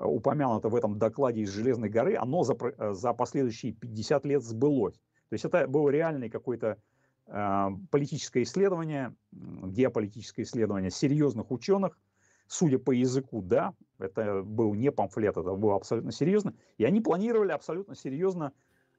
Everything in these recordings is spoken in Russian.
упомянуто в этом докладе из Железной горы, оно за, э, за последующие 50 лет сбылось. То есть это было реальное какое-то э, политическое исследование, геополитическое исследование серьезных ученых, судя по языку, да, это был не памфлет, это было абсолютно серьезно, и они планировали абсолютно серьезно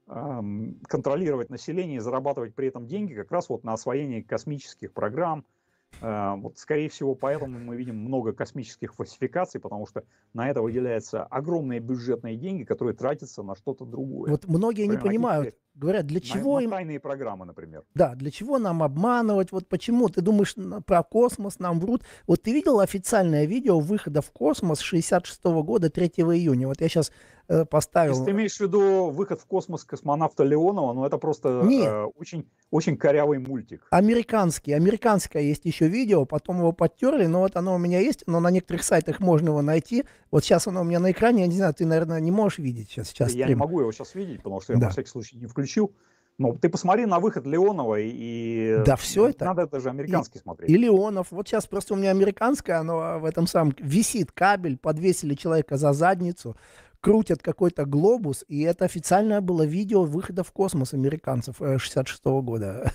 э, контролировать население и зарабатывать при этом деньги как раз вот на освоение космических программ – а, вот, скорее всего, поэтому мы видим много космических фальсификаций, потому что на это выделяются огромные бюджетные деньги, которые тратятся на что-то другое. Вот многие например, не понимают, на, говорят, для чего на, им... На тайные программы, например. Да, для чего нам обманывать, вот почему? Ты думаешь про космос, нам врут. Вот ты видел официальное видео выхода в космос 66 года, 3 июня? Вот я сейчас Э, поставил. Если ты имеешь в виду выход в космос космонавта Леонова, ну это просто Э, очень, очень корявый мультик. Американский, американское есть еще видео, потом его подтерли, но вот оно у меня есть, но на некоторых сайтах можно его найти. Вот сейчас оно у меня на экране, я не знаю, ты, наверное, не можешь видеть сейчас. сейчас я стрим. не могу его сейчас видеть, потому что я, да. на всякий случай, не включил. Ну, ты посмотри на выход Леонова и... да, все надо это... же американский и, смотреть. И Леонов. Вот сейчас просто у меня американское, оно в этом самом... Висит кабель, подвесили человека за задницу крутят какой-то глобус, и это официальное было видео выхода в космос американцев 66 э, -го года.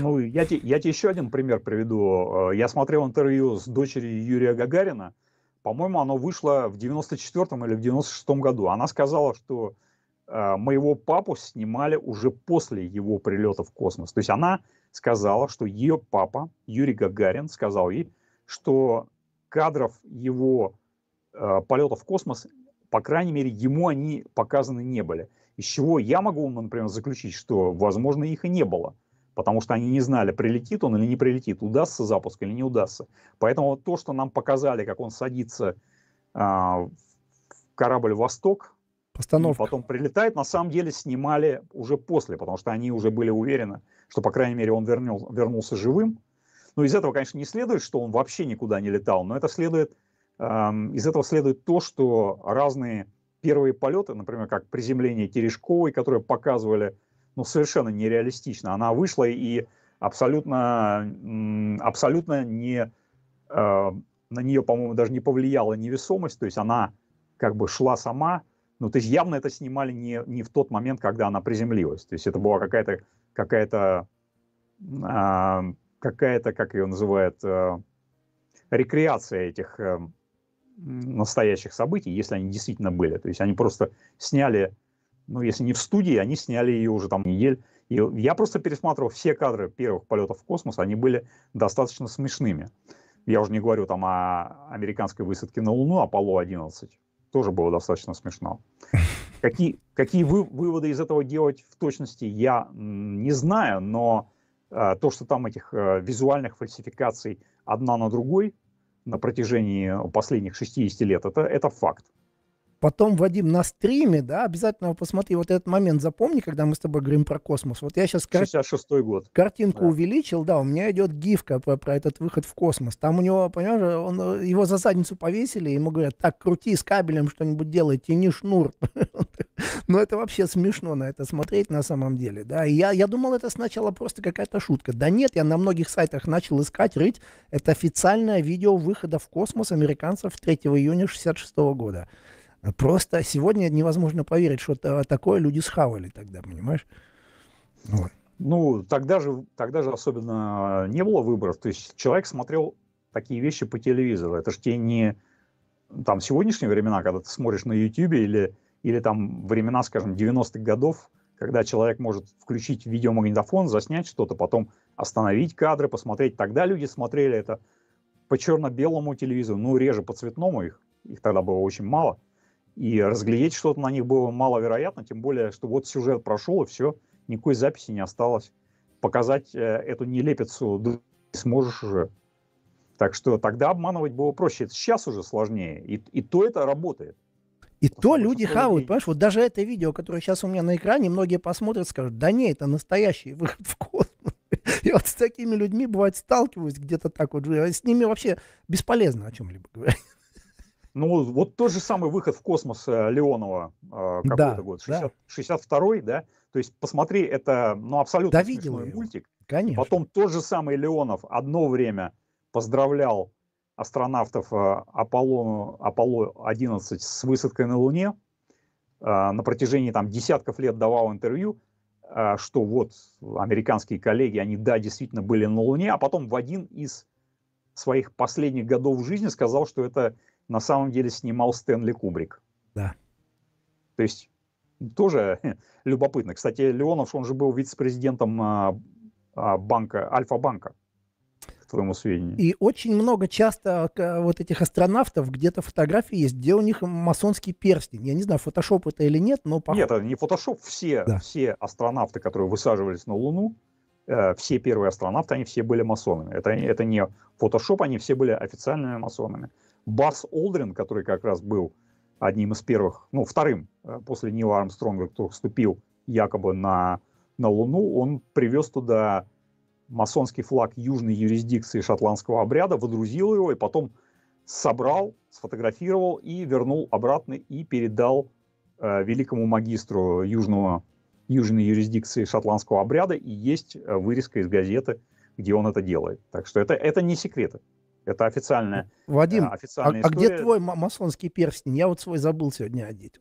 Ну, я, те, я тебе еще один пример приведу. Э, я смотрел интервью с дочерью Юрия Гагарина. По-моему, оно вышло в 94-м или в 96-м году. Она сказала, что э, моего папу снимали уже после его прилета в космос. То есть она сказала, что ее папа, Юрий Гагарин, сказал ей, что кадров его э, полета в космос по крайней мере, ему они показаны не были. Из чего я могу, например, заключить, что, возможно, их и не было, потому что они не знали, прилетит он или не прилетит, удастся запуск или не удастся. Поэтому то, что нам показали, как он садится э, в корабль «Восток», Постановка. потом прилетает, на самом деле снимали уже после, потому что они уже были уверены, что, по крайней мере, он вернул, вернулся живым. Но из этого, конечно, не следует, что он вообще никуда не летал, но это следует из этого следует то, что разные первые полеты, например, как приземление Терешковой, которые показывали, ну, совершенно нереалистично. Она вышла и абсолютно, абсолютно не, на нее, по-моему, даже не повлияла невесомость, то есть она как бы шла сама, ну, то есть явно это снимали не, не в тот момент, когда она приземлилась, то есть это была какая-то, какая-то, какая-то, как ее называют, э, рекреация этих эм, настоящих событий, если они действительно были. То есть они просто сняли, ну, если не в студии, они сняли ее уже там неделю. И я просто пересматривал все кадры первых полетов в космос, они были достаточно смешными. Я уже не говорю там о американской высадке на Луну Аполло-11. Тоже было достаточно смешно. Какие, какие вы, выводы из этого делать в точности, я не знаю, но э, то, что там этих э, визуальных фальсификаций одна на другой на протяжении последних 60 лет. Это, это факт. Потом, Вадим, на стриме, да, обязательно посмотри, вот этот момент запомни, когда мы с тобой говорим про космос. Вот я сейчас кар... 66 год. картинку да. увеличил, да, у меня идет гифка про, про этот выход в космос. Там у него, понимаешь, он, его за задницу повесили, ему говорят, так, крути с кабелем что-нибудь делай, тяни шнур. Но ну, это вообще смешно на это смотреть на самом деле, да. И я, я думал, это сначала просто какая-то шутка. Да нет, я на многих сайтах начал искать, рыть. Это официальное видео выхода в космос американцев 3 июня 66 года. Просто сегодня невозможно поверить, что такое люди схавали тогда, понимаешь? Вот. Ну, тогда же, тогда же особенно а, не было выборов. То есть человек смотрел такие вещи по телевизору. Это же те не там сегодняшние времена, когда ты смотришь на YouTube или, или там времена, скажем, 90-х годов, когда человек может включить видеомагнитофон, заснять что-то, потом остановить кадры, посмотреть. Тогда люди смотрели это по черно-белому телевизору, ну, реже по цветному их, их тогда было очень мало – и разглядеть что-то на них было маловероятно, тем более, что вот сюжет прошел, и все, никакой записи не осталось. Показать э, эту нелепицу сможешь уже. Так что тогда обманывать было проще. Это сейчас уже сложнее. И, и то это работает. И Потому то люди хавают, понимаешь? Вот даже это видео, которое сейчас у меня на экране, многие посмотрят, скажут, да не, это настоящий выход в космос. Я вот с такими людьми, бывает, сталкиваюсь где-то так вот. С ними вообще бесполезно о чем-либо говорить. Ну, вот тот же самый выход в космос э, Леонова а, какой-то да, год, 60, да. 62-й, да? То есть, посмотри, это, ну, абсолютно да, смешной видел мультик. Конечно. Потом тот же самый Леонов одно время поздравлял астронавтов Аполлону, Аполло-11 с высадкой на Луне. А, на протяжении там десятков лет давал интервью, а, что вот американские коллеги, они, да, действительно были на Луне, а потом в один из своих последних годов жизни сказал, что это на самом деле снимал Стэнли Кубрик. Да. То есть тоже любопытно. Кстати, Леонов, он же был вице-президентом а, а, банка, Альфа-банка твоему сведению. И очень много часто а, вот этих астронавтов где-то фотографии есть, где у них масонский перстень. Я не знаю, фотошоп это или нет, но похоже. Нет, это не фотошоп. Все, да. все астронавты, которые высаживались на Луну, Э, все первые астронавты, они все были масонами. Это, это не фотошоп, они все были официальными масонами. Барс Олдрин, который как раз был одним из первых, ну, вторым э, после Нила Армстронга, кто вступил якобы на, на Луну, он привез туда масонский флаг южной юрисдикции шотландского обряда, водрузил его и потом собрал, сфотографировал и вернул обратно и передал э, великому магистру южного южной юрисдикции шотландского обряда, и есть э, вырезка из газеты, где он это делает. Так что это, это не секреты. Это официальная Вадим, э, а, официальная а, история. а где твой масонский перстень? Я вот свой забыл сегодня одеть.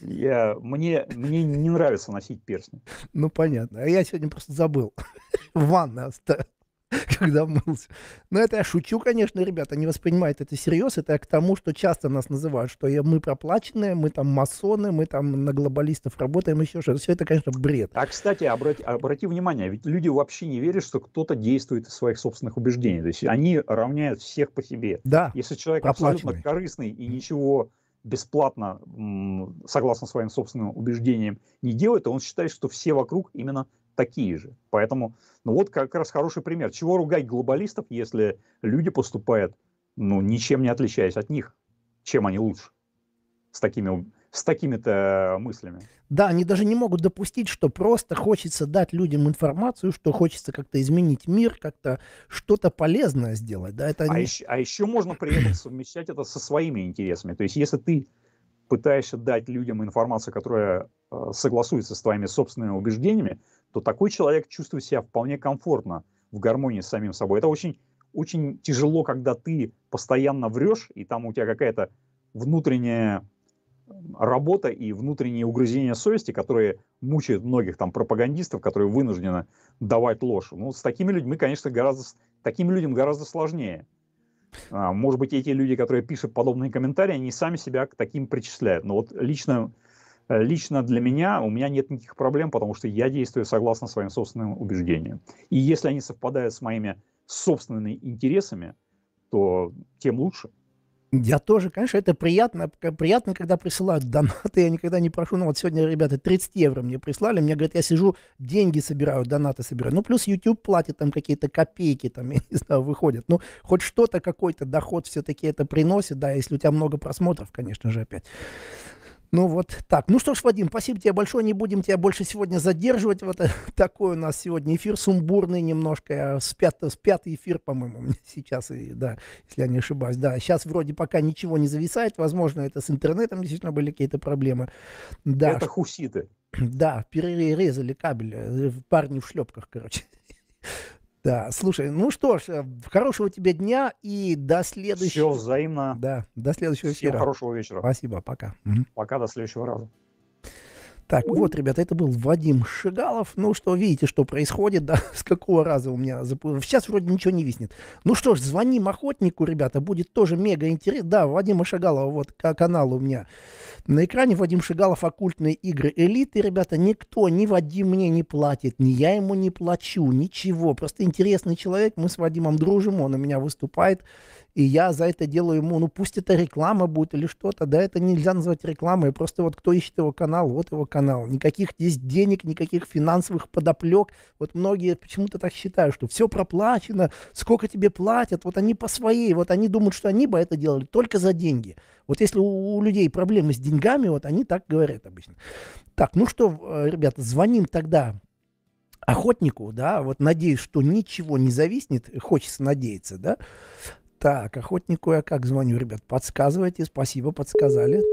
Я, мне, мне не нравится носить перстень. Ну, понятно. А я сегодня просто забыл. В ванной оставил. когда мылся. Но это я шучу, конечно, ребята, не воспринимают это всерьез. Это к тому, что часто нас называют, что мы проплаченные, мы там масоны, мы там на глобалистов работаем, еще что-то. Все это, конечно, бред. А, кстати, обрати, обрати внимание, ведь люди вообще не верят, что кто-то действует из своих собственных убеждений. То есть они равняют всех по себе. Да, Если человек абсолютно корыстный и ничего бесплатно, согласно своим собственным убеждениям, не делает, то он считает, что все вокруг именно такие же. Поэтому, ну вот как раз хороший пример. Чего ругать глобалистов, если люди поступают, ну, ничем не отличаясь от них? Чем они лучше? С такими с такими-то мыслями. Да, они даже не могут допустить, что просто хочется дать людям информацию, что хочется как-то изменить мир, как-то что-то полезное сделать. Да, это а они... а, еще, а еще можно при этом совмещать это со своими интересами. То есть, если ты пытаешься дать людям информацию, которая э, согласуется с твоими собственными убеждениями, то такой человек чувствует себя вполне комфортно в гармонии с самим собой. Это очень, очень тяжело, когда ты постоянно врешь, и там у тебя какая-то внутренняя работа и внутренние угрызения совести, которые мучают многих там пропагандистов, которые вынуждены давать ложь. Ну, с такими людьми, конечно, гораздо, таким людям гораздо сложнее. А, может быть, эти люди, которые пишут подобные комментарии, они сами себя к таким причисляют. Но вот лично Э, лично для меня у меня нет никаких проблем, потому что я действую согласно своим собственным убеждениям. И если они совпадают с моими собственными интересами, то тем лучше. Я тоже, конечно, это приятно, приятно, когда присылают донаты, я никогда не прошу, но ну, вот сегодня, ребята, 30 евро мне прислали, мне говорят, я сижу, деньги собираю, донаты собираю, ну плюс YouTube платит там какие-то копейки, там, я не знаю, выходят, ну хоть что-то, какой-то доход все-таки это приносит, да, если у тебя много просмотров, конечно же, опять. Ну вот так. Ну что ж, Вадим, спасибо тебе большое. Не будем тебя больше сегодня задерживать. Вот э, такой у нас сегодня эфир сумбурный немножко. Э, с, пят, с пятый эфир, по-моему, сейчас, и, да, если я не ошибаюсь. Да, сейчас вроде пока ничего не зависает. Возможно, это с интернетом действительно были какие-то проблемы. Да. Это хуситы. Да, перерезали кабель. Э, Парни в шлепках, короче. Да, слушай, ну что ж, э, хорошего тебе дня и до следующего. Все взаимно. Да, до следующего Всем эфира. хорошего вечера. Спасибо, пока. Пока, до следующего раза. Так, вот, ребята, это был Вадим Шигалов. Ну что, видите, что происходит, да? С какого раза у меня... Зап... Сейчас вроде ничего не виснет. Ну что ж, звоним охотнику, ребята, будет тоже мега интересно. Да, Вадима Шигалова, вот канал у меня на экране. Вадим Шигалов, оккультные игры элиты, ребята. Никто, ни Вадим мне не платит, ни я ему не плачу, ничего. Просто интересный человек, мы с Вадимом дружим, он у меня выступает и я за это делаю ему, ну пусть это реклама будет или что-то, да, это нельзя назвать рекламой, просто вот кто ищет его канал, вот его канал. Никаких здесь денег, никаких финансовых подоплек. Вот многие почему-то так считают, что все проплачено, сколько тебе платят, вот они по своей, вот они думают, что они бы это делали только за деньги. Вот если у, у людей проблемы с деньгами, вот они так говорят обычно. Так, ну что, э, ребята, звоним тогда охотнику, да, вот надеюсь, что ничего не зависнет, хочется надеяться, да, так, охотнику я как звоню, ребят, подсказывайте, спасибо, подсказали.